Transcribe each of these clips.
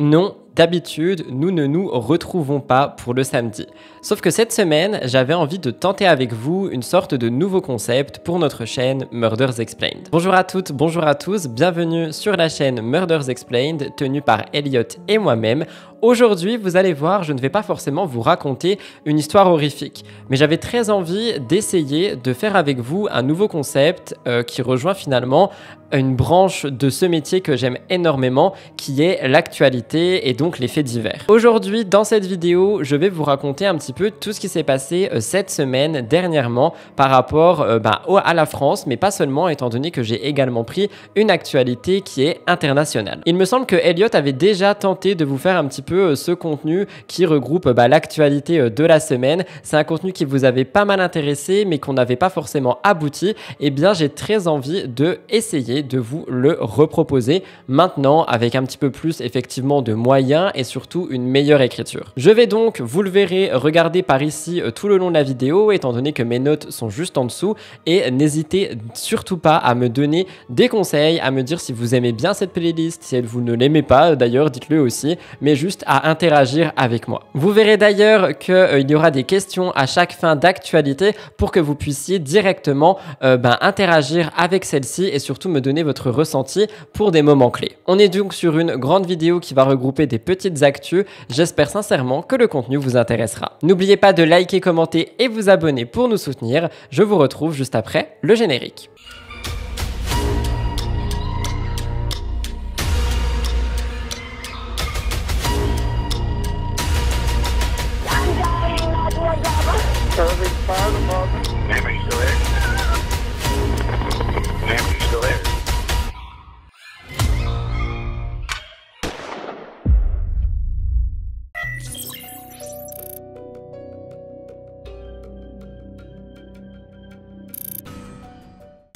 Non, d'habitude, nous ne nous retrouvons pas pour le samedi. Sauf que cette semaine, j'avais envie de tenter avec vous une sorte de nouveau concept pour notre chaîne Murders Explained. Bonjour à toutes, bonjour à tous, bienvenue sur la chaîne Murders Explained, tenue par Elliot et moi-même, Aujourd'hui, vous allez voir, je ne vais pas forcément vous raconter une histoire horrifique, mais j'avais très envie d'essayer de faire avec vous un nouveau concept euh, qui rejoint finalement une branche de ce métier que j'aime énormément, qui est l'actualité et donc les faits divers. Aujourd'hui, dans cette vidéo, je vais vous raconter un petit peu tout ce qui s'est passé euh, cette semaine dernièrement par rapport euh, bah, à la France, mais pas seulement, étant donné que j'ai également pris une actualité qui est internationale. Il me semble que Elliot avait déjà tenté de vous faire un petit peu euh, ce contenu qui regroupe bah, l'actualité euh, de la semaine. C'est un contenu qui vous avait pas mal intéressé, mais qu'on n'avait pas forcément abouti. et eh bien, j'ai très envie de essayer de vous le reproposer maintenant avec un petit peu plus effectivement de moyens et surtout une meilleure écriture. Je vais donc, vous le verrez, regarder par ici euh, tout le long de la vidéo, étant donné que mes notes sont juste en dessous, et n'hésitez surtout pas à me donner des conseils, à me dire si vous aimez bien cette playlist, si elle vous ne l'aimez pas, d'ailleurs, dites-le aussi, mais juste à interagir avec moi. Vous verrez d'ailleurs qu'il euh, y aura des questions à chaque fin d'actualité pour que vous puissiez directement euh, ben, interagir avec celle-ci et surtout me donner votre ressenti pour des moments clés. On est donc sur une grande vidéo qui va regrouper des petites actus. J'espère sincèrement que le contenu vous intéressera. N'oubliez pas de liker, commenter et vous abonner pour nous soutenir. Je vous retrouve juste après le générique.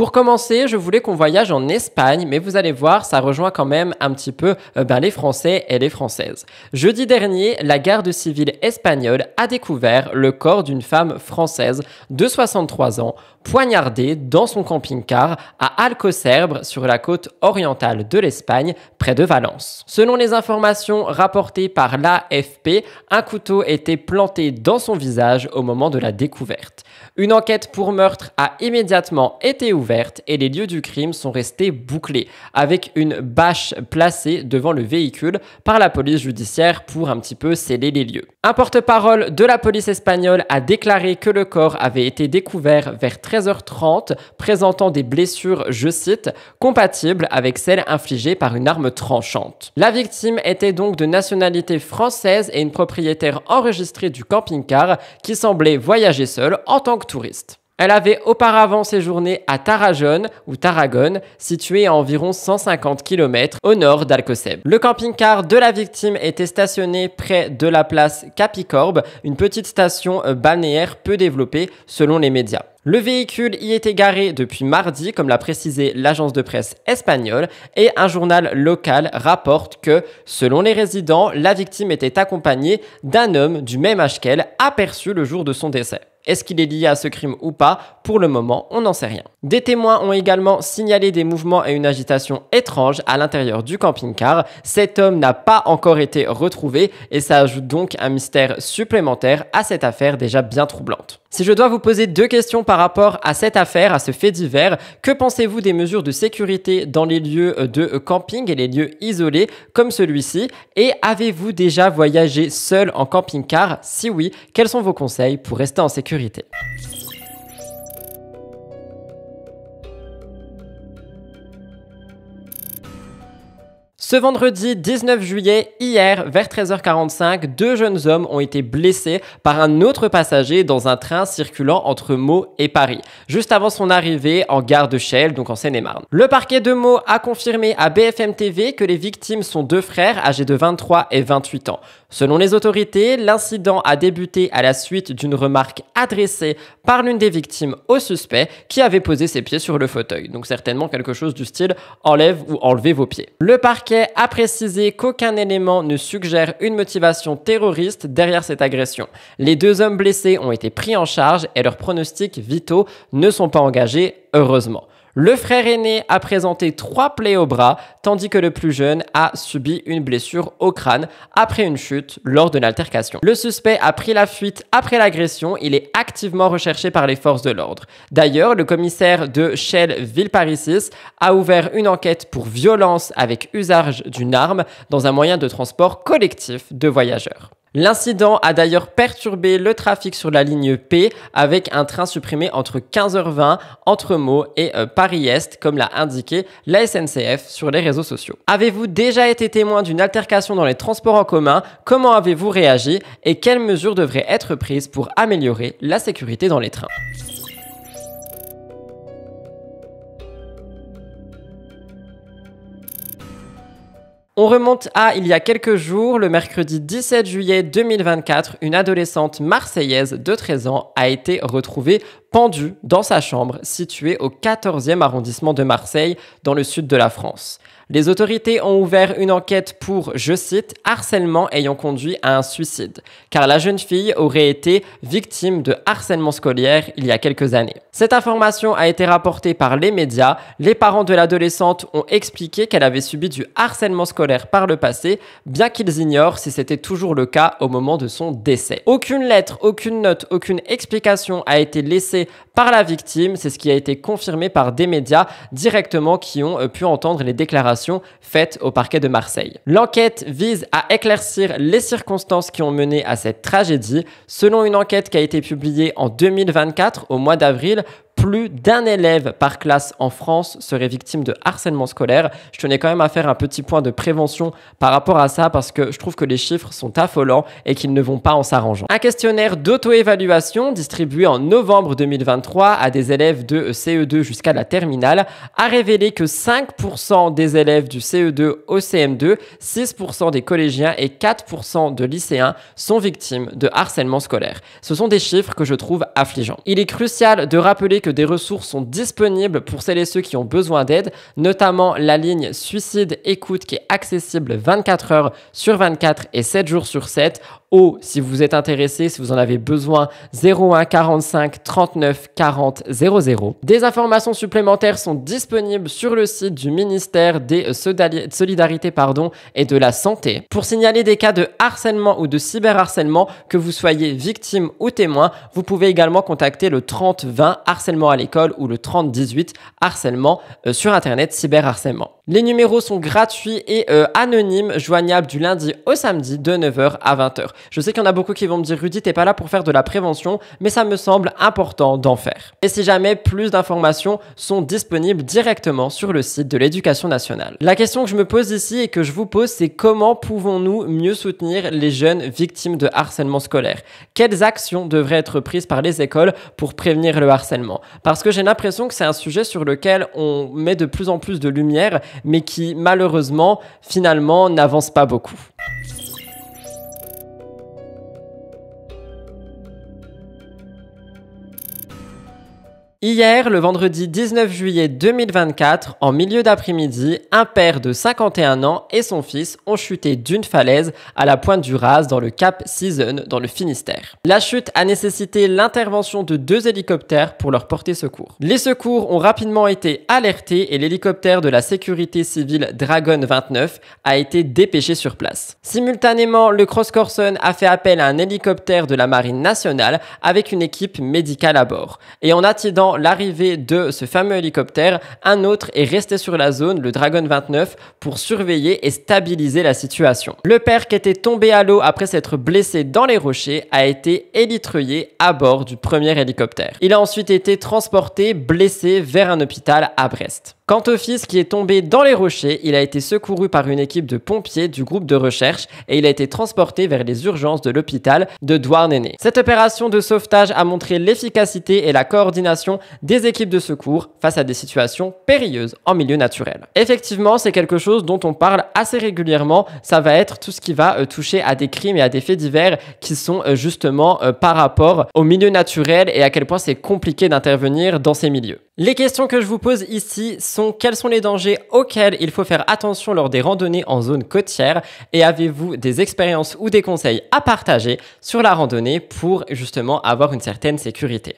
Pour commencer, je voulais qu'on voyage en Espagne, mais vous allez voir, ça rejoint quand même un petit peu euh, ben, les Français et les Françaises. Jeudi dernier, la garde civile espagnole a découvert le corps d'une femme française de 63 ans, poignardée dans son camping-car à Alcocerbre, sur la côte orientale de l'Espagne, près de Valence. Selon les informations rapportées par l'AFP, un couteau était planté dans son visage au moment de la découverte. Une enquête pour meurtre a immédiatement été ouverte et les lieux du crime sont restés bouclés, avec une bâche placée devant le véhicule par la police judiciaire pour un petit peu sceller les lieux. Un porte-parole de la police espagnole a déclaré que le corps avait été découvert vers 13h30, présentant des blessures, je cite, compatibles avec celles infligées par une arme tranchante. La victime était donc de nationalité française et une propriétaire enregistrée du camping-car qui semblait voyager seule en tant que touriste. Elle avait auparavant séjourné à Tarragone ou Tarragone, située à environ 150 km au nord d'Alcoceb. Le camping-car de la victime était stationné près de la place Capicorbe, une petite station balnéaire peu développée selon les médias. Le véhicule y était garé depuis mardi, comme l'a précisé l'agence de presse espagnole, et un journal local rapporte que, selon les résidents, la victime était accompagnée d'un homme du même âge qu'elle, aperçu le jour de son décès. Est-ce qu'il est lié à ce crime ou pas Pour le moment, on n'en sait rien. Des témoins ont également signalé des mouvements et une agitation étrange à l'intérieur du camping-car. Cet homme n'a pas encore été retrouvé et ça ajoute donc un mystère supplémentaire à cette affaire déjà bien troublante. Si je dois vous poser deux questions par rapport à cette affaire, à ce fait divers, que pensez-vous des mesures de sécurité dans les lieux euh, de euh, camping et les lieux isolés comme celui-ci Et avez-vous déjà voyagé seul en camping-car Si oui, quels sont vos conseils pour rester en sécurité Ce vendredi 19 juillet, hier, vers 13h45, deux jeunes hommes ont été blessés par un autre passager dans un train circulant entre Meaux et Paris, juste avant son arrivée en gare de Chelles, donc en Seine-et-Marne. Le parquet de Meaux a confirmé à BFM TV que les victimes sont deux frères âgés de 23 et 28 ans. Selon les autorités, l'incident a débuté à la suite d'une remarque adressée par l'une des victimes au suspect qui avait posé ses pieds sur le fauteuil. Donc certainement quelque chose du style enlève ou enlevez vos pieds. Le parquet a précisé qu'aucun élément ne suggère une motivation terroriste derrière cette agression. Les deux hommes blessés ont été pris en charge et leurs pronostics vitaux ne sont pas engagés, heureusement. Le frère aîné a présenté trois plaies au bras, tandis que le plus jeune a subi une blessure au crâne après une chute lors d'une altercation. Le suspect a pris la fuite après l'agression, il est activement recherché par les forces de l'ordre. D'ailleurs, le commissaire de Shell Villeparisis a ouvert une enquête pour violence avec usage d'une arme dans un moyen de transport collectif de voyageurs. L'incident a d'ailleurs perturbé le trafic sur la ligne P avec un train supprimé entre 15h20 entre Meaux et euh, Paris-Est, comme l'a indiqué la SNCF sur les réseaux sociaux. Avez-vous déjà été témoin d'une altercation dans les transports en commun Comment avez-vous réagi Et quelles mesures devraient être prises pour améliorer la sécurité dans les trains On remonte à il y a quelques jours, le mercredi 17 juillet 2024, une adolescente marseillaise de 13 ans a été retrouvée pendue dans sa chambre située au 14e arrondissement de Marseille, dans le sud de la France. Les autorités ont ouvert une enquête pour, je cite, harcèlement ayant conduit à un suicide, car la jeune fille aurait été victime de harcèlement scolaire il y a quelques années. Cette information a été rapportée par les médias. Les parents de l'adolescente ont expliqué qu'elle avait subi du harcèlement scolaire par le passé, bien qu'ils ignorent si c'était toujours le cas au moment de son décès. Aucune lettre, aucune note, aucune explication a été laissée par la victime. C'est ce qui a été confirmé par des médias directement qui ont euh, pu entendre les déclarations faite au parquet de Marseille. L'enquête vise à éclaircir les circonstances qui ont mené à cette tragédie. Selon une enquête qui a été publiée en 2024 au mois d'avril, plus d'un élève par classe en France serait victime de harcèlement scolaire. Je tenais quand même à faire un petit point de prévention par rapport à ça parce que je trouve que les chiffres sont affolants et qu'ils ne vont pas en s'arrangeant. Un questionnaire d'auto-évaluation distribué en novembre 2023 à des élèves de CE2 jusqu'à la terminale a révélé que 5% des élèves du CE2 au CM2, 6% des collégiens et 4% de lycéens sont victimes de harcèlement scolaire. Ce sont des chiffres que je trouve affligeants. Il est crucial de rappeler que des ressources sont disponibles pour celles et ceux qui ont besoin d'aide, notamment la ligne Suicide Écoute qui est accessible 24 heures sur 24 et 7 jours sur 7 ou si vous êtes intéressé, si vous en avez besoin, 01 45 39 40 00. Des informations supplémentaires sont disponibles sur le site du ministère des Solidarités pardon, et de la Santé. Pour signaler des cas de harcèlement ou de cyberharcèlement, que vous soyez victime ou témoin, vous pouvez également contacter le 30 20 harcèlement à l'école ou le 30 18 harcèlement euh, sur Internet cyberharcèlement. Les numéros sont gratuits et euh, anonymes, joignables du lundi au samedi de 9h à 20h. Je sais qu'il y en a beaucoup qui vont me dire Rudy, t'es pas là pour faire de la prévention, mais ça me semble important d'en faire. Et si jamais plus d'informations sont disponibles directement sur le site de l'éducation nationale. La question que je me pose ici et que je vous pose, c'est comment pouvons-nous mieux soutenir les jeunes victimes de harcèlement scolaire Quelles actions devraient être prises par les écoles pour prévenir le harcèlement Parce que j'ai l'impression que c'est un sujet sur lequel on met de plus en plus de lumière, mais qui malheureusement finalement n'avance pas beaucoup. Hier, le vendredi 19 juillet 2024, en milieu d'après-midi, un père de 51 ans et son fils ont chuté d'une falaise à la pointe du Raz dans le Cap Season dans le Finistère. La chute a nécessité l'intervention de deux hélicoptères pour leur porter secours. Les secours ont rapidement été alertés et l'hélicoptère de la sécurité civile Dragon 29 a été dépêché sur place. Simultanément, le Cross Corson a fait appel à un hélicoptère de la Marine nationale avec une équipe médicale à bord. Et en attendant l'arrivée de ce fameux hélicoptère, un autre est resté sur la zone, le Dragon 29, pour surveiller et stabiliser la situation. Le père qui était tombé à l'eau après s'être blessé dans les rochers a été élitreillé à bord du premier hélicoptère. Il a ensuite été transporté blessé vers un hôpital à Brest. Quant au fils qui est tombé dans les rochers, il a été secouru par une équipe de pompiers du groupe de recherche et il a été transporté vers les urgences de l'hôpital de Douarnenez. Cette opération de sauvetage a montré l'efficacité et la coordination des équipes de secours face à des situations périlleuses en milieu naturel. Effectivement, c'est quelque chose dont on parle assez régulièrement. Ça va être tout ce qui va euh, toucher à des crimes et à des faits divers qui sont euh, justement euh, par rapport au milieu naturel et à quel point c'est compliqué d'intervenir dans ces milieux. Les questions que je vous pose ici sont quels sont les dangers auxquels il faut faire attention lors des randonnées en zone côtière et avez-vous des expériences ou des conseils à partager sur la randonnée pour justement avoir une certaine sécurité.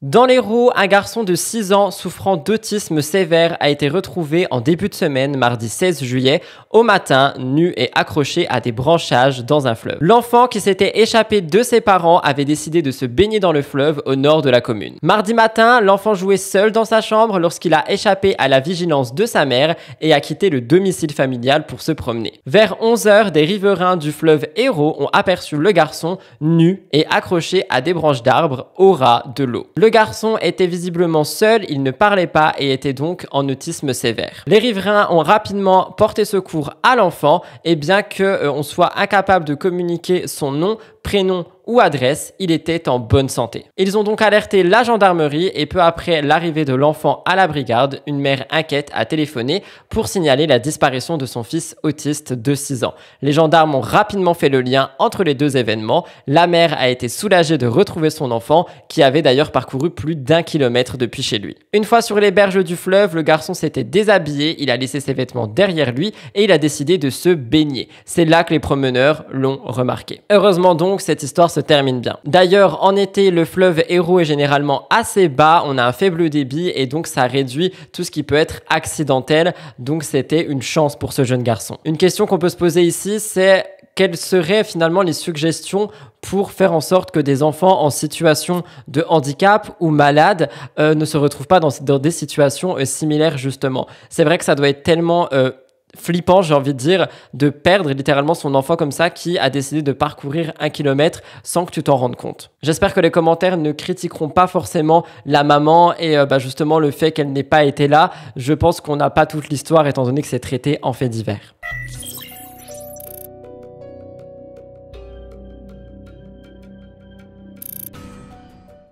Dans les roues, un garçon de 6 ans souffrant d'autisme sévère a été retrouvé en début de semaine, mardi 16 juillet, au matin, nu et accroché à des branchages dans un fleuve. L'enfant qui s'était échappé de ses parents avait décidé de se baigner dans le fleuve au nord de la commune. Mardi matin, l'enfant jouait seul dans sa chambre lorsqu'il a échappé à la vigilance de sa mère et a quitté le domicile familial pour se promener. Vers 11h, des riverains du fleuve Hérault ont aperçu le garçon nu et accroché à des branches d'arbres au ras de l'eau. Le garçon était visiblement seul, il ne parlait pas et était donc en autisme sévère. Les riverains ont rapidement porté secours à l'enfant et bien que euh, on soit incapable de communiquer son nom, prénom ou adresse, il était en bonne santé. Ils ont donc alerté la gendarmerie et peu après l'arrivée de l'enfant à la brigade, une mère inquiète a téléphoné pour signaler la disparition de son fils autiste de 6 ans. Les gendarmes ont rapidement fait le lien entre les deux événements. La mère a été soulagée de retrouver son enfant qui avait d'ailleurs parcouru plus d'un kilomètre depuis chez lui. Une fois sur les berges du fleuve, le garçon s'était déshabillé, il a laissé ses vêtements derrière lui et il a décidé de se baigner. C'est là que les promeneurs l'ont remarqué. Heureusement donc donc cette histoire se termine bien. D'ailleurs, en été, le fleuve héros est généralement assez bas, on a un faible débit et donc ça réduit tout ce qui peut être accidentel, donc c'était une chance pour ce jeune garçon. Une question qu'on peut se poser ici, c'est quelles seraient finalement les suggestions pour faire en sorte que des enfants en situation de handicap ou malade euh, ne se retrouvent pas dans, des situations euh, similaires justement. C'est vrai que ça doit être tellement euh, flippant, j'ai envie de dire, de perdre littéralement son enfant comme ça qui a décidé de parcourir un kilomètre sans que tu t'en rendes compte. J'espère que les commentaires ne critiqueront pas forcément la maman et euh, bah, justement le fait qu'elle n'ait pas été là. Je pense qu'on n'a pas toute l'histoire étant donné que c'est traité en fait divers.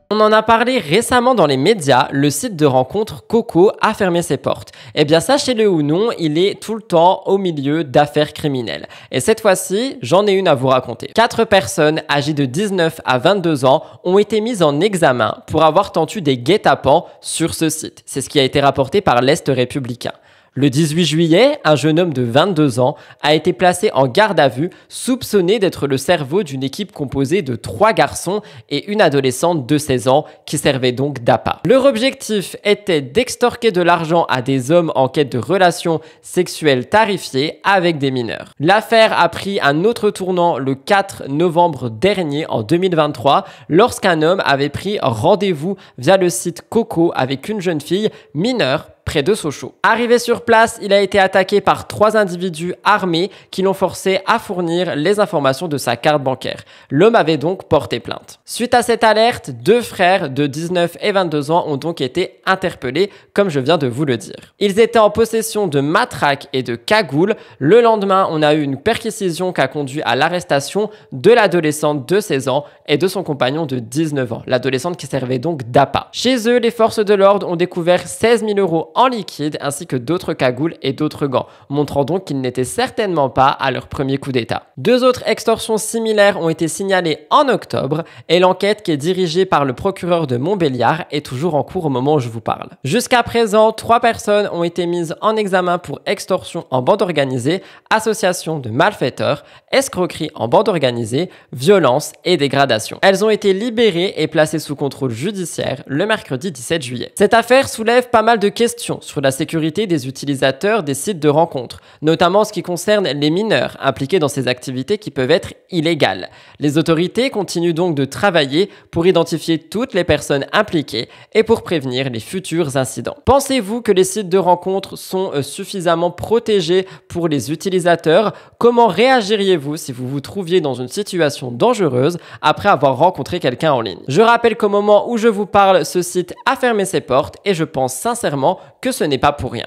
On en a parlé récemment dans les médias, le site de rencontre Coco a fermé ses portes. Eh bien, sachez-le ou non, il est tout le temps au milieu d'affaires criminelles. Et cette fois-ci, j'en ai une à vous raconter. Quatre personnes âgées de 19 à 22 ans ont été mises en examen pour avoir tentu des guet-apens sur ce site. C'est ce qui a été rapporté par l'Est républicain. Le 18 juillet, un jeune homme de 22 ans a été placé en garde à vue, soupçonné d'être le cerveau d'une équipe composée de trois garçons et une adolescente de 16 ans qui servait donc d'appât. Leur objectif était d'extorquer de l'argent à des hommes en quête de relations sexuelles tarifiées avec des mineurs. L'affaire a pris un autre tournant le 4 novembre dernier en 2023 lorsqu'un homme avait pris rendez-vous via le site Coco avec une jeune fille mineure près de Sochaux. Arrivé sur place, il a été attaqué par trois individus armés qui l'ont forcé à fournir les informations de sa carte bancaire. L'homme avait donc porté plainte. Suite à cette alerte, deux frères de 19 et 22 ans ont donc été interpellés, comme je viens de vous le dire. Ils étaient en possession de matraques et de cagoules. Le lendemain, on a eu une perquisition qui a conduit à l'arrestation de l'adolescente de 16 ans et de son compagnon de 19 ans, l'adolescente qui servait donc d'appât. Chez eux, les forces de l'ordre ont découvert 16 000 euros en liquide ainsi que d'autres cagoules et d'autres gants, montrant donc qu'ils n'étaient certainement pas à leur premier coup d'État. Deux autres extorsions similaires ont été signalées en octobre et l'enquête qui est dirigée par le procureur de Montbéliard est toujours en cours au moment où je vous parle. Jusqu'à présent, trois personnes ont été mises en examen pour extorsion en bande organisée, association de malfaiteurs, escroquerie en bande organisée, violence et dégradation. Elles ont été libérées et placées sous contrôle judiciaire le mercredi 17 juillet. Cette affaire soulève pas mal de questions sur la sécurité des utilisateurs des sites de rencontres, notamment en ce qui concerne les mineurs impliqués dans ces activités qui peuvent être illégales. Les autorités continuent donc de travailler pour identifier toutes les personnes impliquées et pour prévenir les futurs incidents. Pensez-vous que les sites de rencontres sont euh, suffisamment protégés pour les utilisateurs Comment réagiriez-vous si vous vous trouviez dans une situation dangereuse après avoir rencontré quelqu'un en ligne Je rappelle qu'au moment où je vous parle, ce site a fermé ses portes et je pense sincèrement que ce n'est pas pour rien.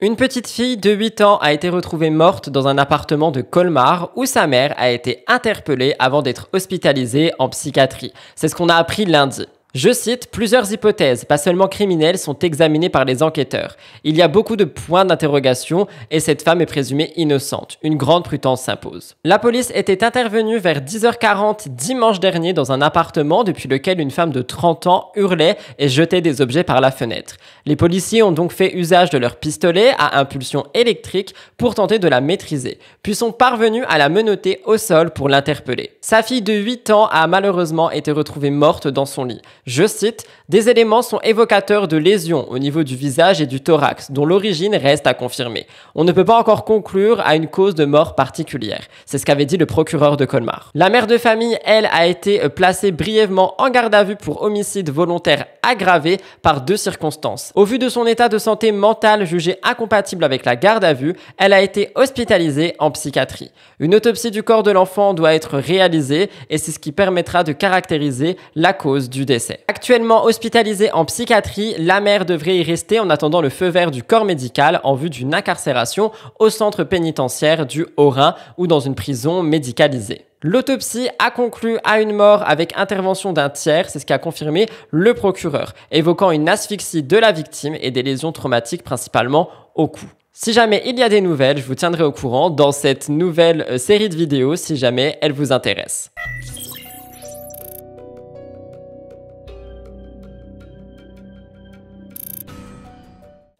Une petite fille de 8 ans a été retrouvée morte dans un appartement de Colmar où sa mère a été interpellée avant d'être hospitalisée en psychiatrie. C'est ce qu'on a appris lundi. Je cite, plusieurs hypothèses, pas seulement criminelles, sont examinées par les enquêteurs. Il y a beaucoup de points d'interrogation et cette femme est présumée innocente. Une grande prudence s'impose. La police était intervenue vers 10h40 dimanche dernier dans un appartement depuis lequel une femme de 30 ans hurlait et jetait des objets par la fenêtre. Les policiers ont donc fait usage de leur pistolet à impulsion électrique pour tenter de la maîtriser, puis sont parvenus à la menotter au sol pour l'interpeller. Sa fille de 8 ans a malheureusement été retrouvée morte dans son lit. Je cite, Des éléments sont évocateurs de lésions au niveau du visage et du thorax, dont l'origine reste à confirmer. On ne peut pas encore conclure à une cause de mort particulière. C'est ce qu'avait dit le procureur de Colmar. La mère de famille, elle, a été placée brièvement en garde à vue pour homicide volontaire aggravé par deux circonstances. Au vu de son état de santé mentale jugé incompatible avec la garde à vue, elle a été hospitalisée en psychiatrie. Une autopsie du corps de l'enfant doit être réalisée et c'est ce qui permettra de caractériser la cause du décès. Actuellement hospitalisée en psychiatrie, la mère devrait y rester en attendant le feu vert du corps médical en vue d'une incarcération au centre pénitentiaire du Haut-Rhin ou dans une prison médicalisée. L'autopsie a conclu à une mort avec intervention d'un tiers, c'est ce qu'a confirmé le procureur, évoquant une asphyxie de la victime et des lésions traumatiques principalement au cou. Si jamais il y a des nouvelles, je vous tiendrai au courant dans cette nouvelle euh, série de vidéos si jamais elle vous intéresse.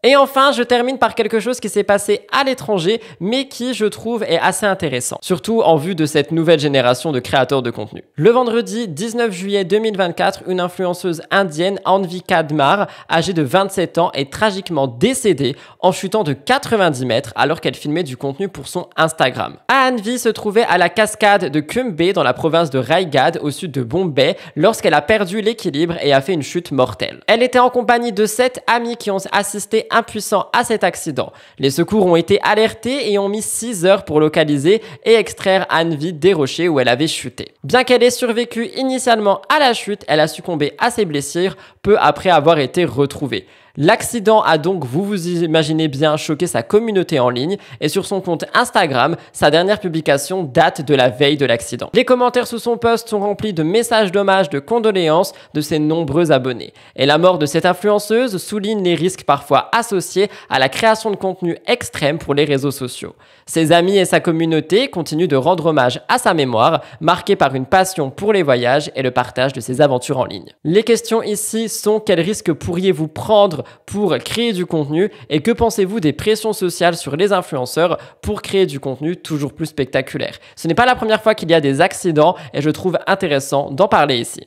Et enfin, je termine par quelque chose qui s'est passé à l'étranger, mais qui, je trouve, est assez intéressant, surtout en vue de cette nouvelle génération de créateurs de contenu. Le vendredi 19 juillet 2024, une influenceuse indienne, Anvi Kadmar, âgée de 27 ans, est tragiquement décédée en chutant de 90 mètres alors qu'elle filmait du contenu pour son Instagram. Anvi se trouvait à la cascade de Kumbe dans la province de Raigad au sud de Bombay lorsqu'elle a perdu l'équilibre et a fait une chute mortelle. Elle était en compagnie de 7 amis qui ont assisté impuissant à cet accident. Les secours ont été alertés et ont mis 6 heures pour localiser et extraire Anne-Vie des rochers où elle avait chuté. Bien qu'elle ait survécu initialement à la chute, elle a succombé à ses blessures peu après avoir été retrouvée. L'accident a donc, vous vous imaginez bien, choqué sa communauté en ligne et sur son compte Instagram, sa dernière publication date de la veille de l'accident. Les commentaires sous son post sont remplis de messages d'hommage, de condoléances de ses nombreux abonnés. Et la mort de cette influenceuse souligne les risques parfois associés à la création de contenu extrême pour les réseaux sociaux. Ses amis et sa communauté continuent de rendre hommage à sa mémoire, marquée par une passion pour les voyages et le partage de ses aventures en ligne. Les questions ici sont quels risques pourriez-vous prendre pour créer du contenu et que pensez-vous des pressions sociales sur les influenceurs pour créer du contenu toujours plus spectaculaire Ce n'est pas la première fois qu'il y a des accidents et je trouve intéressant d'en parler ici.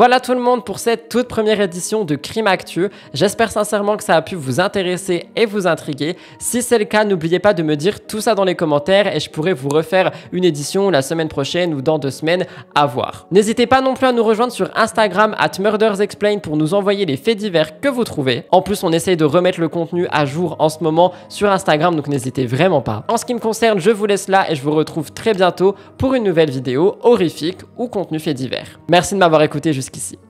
Voilà tout le monde pour cette toute première édition de Crime Actueux. J'espère sincèrement que ça a pu vous intéresser et vous intriguer. Si c'est le cas, n'oubliez pas de me dire tout ça dans les commentaires et je pourrai vous refaire une édition la semaine prochaine ou dans deux semaines à voir. N'hésitez pas non plus à nous rejoindre sur Instagram at murdersexplain pour nous envoyer les faits divers que vous trouvez. En plus, on essaye de remettre le contenu à jour en ce moment sur Instagram, donc n'hésitez vraiment pas. En ce qui me concerne, je vous laisse là et je vous retrouve très bientôt pour une nouvelle vidéo horrifique ou contenu fait divers. Merci de m'avoir écouté jusqu'à Ici.